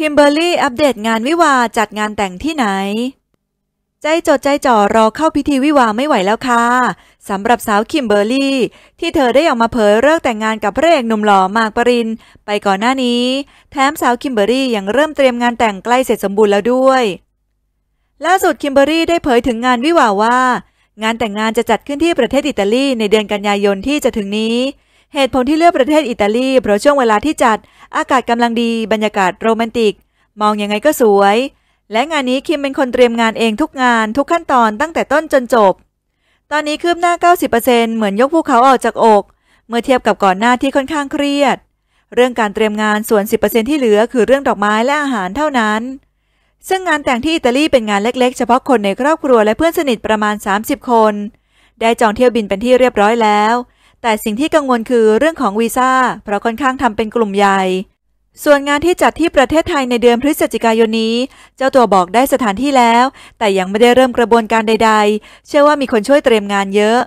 คิมเบอร์รี่อัปเดตงานวิวาจัดงานแต่งที่ไหน ใจจดใจจ่อรอเข้าพิธีวิวาไม่ไหวแล้วค่ะสำหรับสาวคิมเบอร์รี่ที่เธอได้ออกมาเผยเลิกแต่งงานกับพระเอกหนุ่มหล่อมากปรินไปก่อนหน้านี้ แถมสาวคิมเบอร์รี่ยังเริ่มเตรียมงานแต่งใกล้เสร็จสมบูรณ์แล้วด้วย ล่าสุดคิมเบอร์รี่ได้เผยถึงงานวิวาว่า งานแต่งงานจะจัดขึ้นที่ประเทศอิตาลีในเดือนกันยายนที่จะถึงนี้เหตุผลที่เลือกประเทศอิตาลีเพราะช่วงเวลาที่จัดอากาศกำลังดีบรรยากาศโรแมนติก มองยังไงก็สวย และงานนี้คิมเป็นคนเตรียมงานเองทุกงานทุกขั้นตอนตั้งแต่ต้นจนจบ ตอนนี้คืบหน้า 90%เหมือนยกภูเขาออกจากอก เมื่อเทียบกับก่อนหน้าที่ค่อนข้างเครียด เรื่องการเตรียมงานส่วน 10%ที่เหลือคือเรื่องดอกไม้และอาหารเท่านั้น ซึ่งงานแต่งที่อิตาลีเป็นงานเล็กๆ เฉพาะคนในครอบครัวและเพื่อนสนิทประมาณ 30 คน ได้จองเที่ยวบินเป็นที่เรียบร้อยแล้วแต่สิ่งที่กังวลคือเรื่องของวีซ่า เพราะค่อนข้างทำเป็นกลุ่มใหญ่ ส่วนงานที่จัดที่ประเทศไทยในเดือนพฤศจิกายนนี้ เจ้าตัวบอกได้สถานที่แล้ว แต่ยังไม่ได้เริ่มกระบวนการใดๆ เชื่อว่ามีคนช่วยเตรียมงานเยอะ